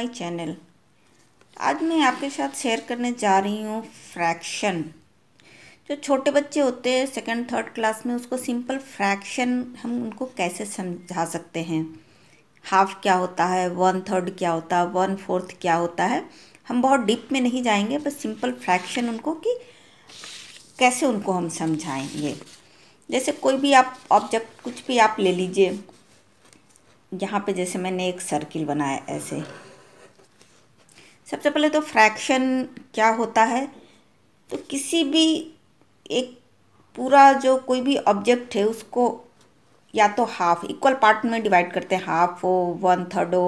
my channel आज मैं आपके साथ शेयर करने जा रही हूँ फ्रैक्शन जो छोटे बच्चे होते हैं सेकेंड थर्ड क्लास में उसको सिंपल फ्रैक्शन हम उनको कैसे समझा सकते हैं हाफ क्या होता है वन थर्ड क्या होता है वन फोर्थ क्या होता है हम बहुत डीप में नहीं जाएंगे बस सिंपल फ्रैक्शन उनको कि कैसे उनको हम समझाएंगे जैसे कोई भी आप ऑब्जेक्ट कुछ भी आप ले लीजिए यहाँ पे जैसे मैंने एक सर्किल बनाया ऐसे सबसे पहले तो फ्रैक्शन क्या होता है तो किसी भी एक पूरा जो कोई भी ऑब्जेक्ट है उसको या तो हाफ इक्वल पार्ट में डिवाइड करते हैं हाफ हो वन थर्ड हो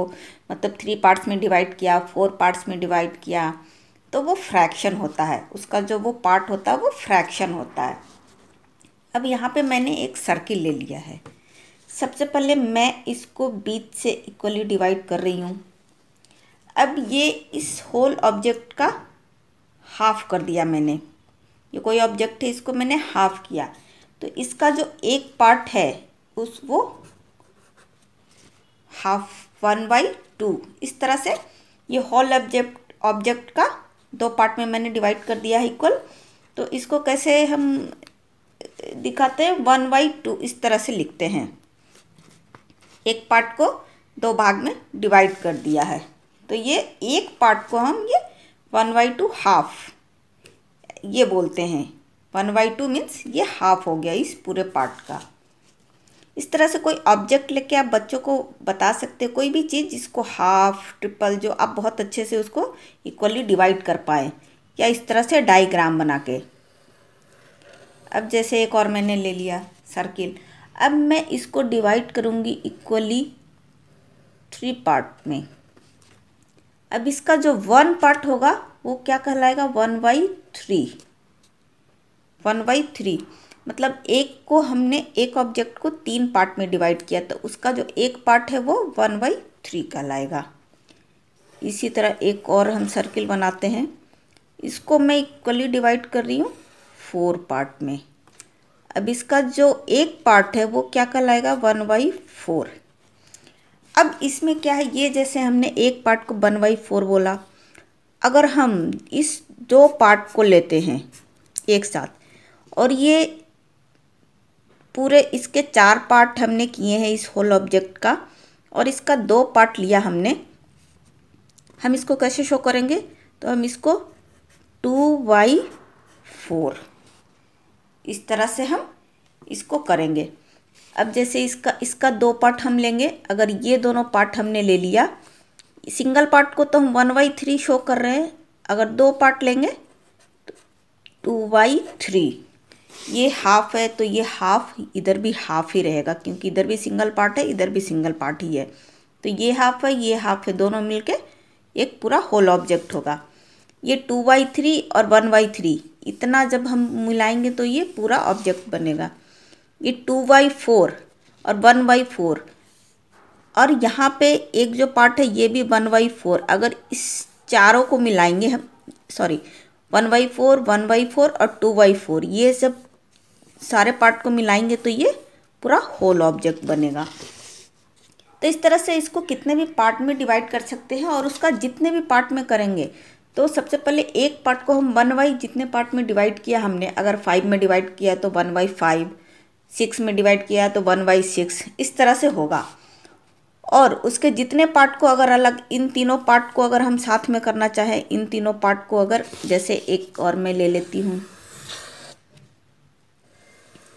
मतलब थ्री पार्ट्स में डिवाइड किया फोर पार्ट्स में डिवाइड किया तो वो फ्रैक्शन होता है उसका जो वो पार्ट होता है वो फ्रैक्शन होता है अब यहाँ पे मैंने एक सर्किल ले लिया है सबसे पहले मैं इसको बीच से इक्वली डिवाइड कर रही हूँ अब ये इस होल ऑब्जेक्ट का हाफ कर दिया मैंने ये कोई ऑब्जेक्ट है इसको मैंने हाफ किया तो इसका जो एक पार्ट है उस वो हाफ वन बाई टू इस तरह से ये होल ऑब्जेक्ट ऑब्जेक्ट का दो पार्ट में मैंने डिवाइड कर दिया है इक्वल तो इसको कैसे हम दिखाते हैं वन बाई टू इस तरह से लिखते हैं एक पार्ट को दो भाग में डिवाइड कर दिया है तो ये एक पार्ट को हम ये वन बाई टू हाफ ये बोलते हैं वन बाई टू मीन्स ये हाफ हो गया इस पूरे पार्ट का इस तरह से कोई ऑब्जेक्ट लेके आप बच्चों को बता सकते कोई भी चीज़ जिसको हाफ ट्रिपल जो आप बहुत अच्छे से उसको इक्वली डिवाइड कर पाए या इस तरह से डाइग्राम बना के अब जैसे एक और मैंने ले लिया सर्किल अब मैं इसको डिवाइड करूँगी इक्वली थ्री पार्ट में अब इसका जो वन पार्ट होगा वो क्या कहलाएगा one by three one by three मतलब एक को हमने एक ऑब्जेक्ट को तीन पार्ट में डिवाइड किया तो उसका जो एक पार्ट है वो वन बाई थ्री कहलाएगा इसी तरह एक और हम सर्किल बनाते हैं इसको मैं इक्वली डिवाइड कर रही हूँ फोर पार्ट में अब इसका जो एक पार्ट है वो क्या कहलाएगा वन बाई फोर अब इसमें क्या है ये जैसे हमने एक पार्ट को वन बाई फोर बोला अगर हम इस दो पार्ट को लेते हैं एक साथ और ये पूरे इसके चार पार्ट हमने किए हैं इस होल ऑब्जेक्ट का और इसका दो पार्ट लिया हमने हम इसको कैसे शो करेंगे तो हम इसको टू बाई फोर इस तरह से हम इसको करेंगे अब जैसे इसका इसका दो पार्ट हम लेंगे अगर ये दोनों पार्ट हमने ले लिया सिंगल पार्ट को तो हम वन बाई थ्री शो कर रहे हैं अगर दो पार्ट लेंगे तो टू बाई थ्री ये हाफ है तो ये हाफ इधर भी हाफ ही रहेगा क्योंकि इधर भी सिंगल पार्ट है इधर भी सिंगल पार्ट ही है तो ये हाफ है ये हाफ है दोनों मिलके एक पूरा होल ऑब्जेक्ट होगा ये टू बाई थ्री और वन बाई थ्री इतना जब हम मिलाएंगे तो ये पूरा ऑब्जेक्ट बनेगा ये टू बाई फोर और वन बाई फोर और यहाँ पे एक जो पार्ट है ये भी वन बाई फोर अगर इस चारों को मिलाएंगे हम sorry one by four one by four और टू बाई फोर ये सब सारे पार्ट को मिलाएंगे तो ये पूरा होल ऑब्जेक्ट बनेगा तो इस तरह से इसको कितने भी पार्ट में डिवाइड कर सकते हैं और उसका जितने भी पार्ट में करेंगे तो सबसे पहले एक पार्ट को हम वन बाई जितने पार्ट में डिवाइड किया हमने अगर फाइव में डिवाइड किया तो वन बाई फाइव सिक्स में डिवाइड किया तो वन बाई सिक्स इस तरह से होगा और उसके जितने पार्ट को अगर अलग इन तीनों पार्ट को अगर हम साथ में करना चाहें इन तीनों पार्ट को अगर जैसे एक और मैं ले लेती हूँ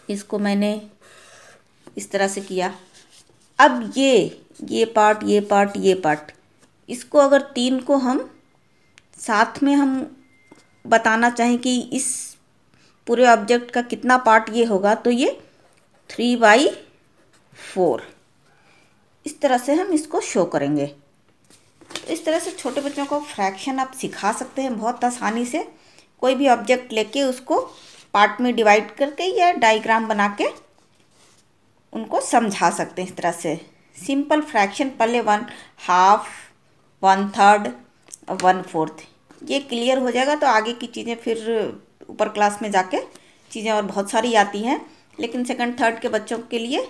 इसको मैंने इस तरह से किया अब ये ये पार्ट ये पार्ट ये पार्ट इसको अगर तीन को हम साथ में हम बताना चाहें कि इस पूरे ऑब्जेक्ट का कितना पार्ट ये होगा तो ये थ्री बाई फोर इस तरह से हम इसको शो करेंगे तो इस तरह से छोटे बच्चों को फ्रैक्शन आप सिखा सकते हैं बहुत आसानी से कोई भी ऑब्जेक्ट लेके उसको पार्ट में डिवाइड करके या डायग्राम बना के उनको समझा सकते हैं इस तरह से सिंपल फ्रैक्शन पहले one half one third one fourth ये क्लियर हो जाएगा तो आगे की चीज़ें फिर ऊपर क्लास में जाके चीज़ें और बहुत सारी आती हैं लेकिन सेकंड थर्ड के बच्चों के लिए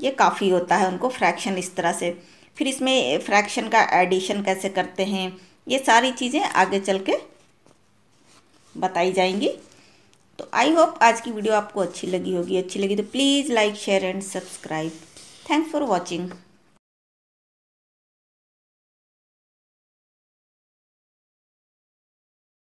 ये काफ़ी होता है उनको फ्रैक्शन इस तरह से फिर इसमें फ्रैक्शन का एडिशन कैसे करते हैं ये सारी चीज़ें आगे चल के बताई जाएंगी तो आई होप आज की वीडियो आपको अच्छी लगी होगी अच्छी लगी तो please like share and subscribe thanks for watching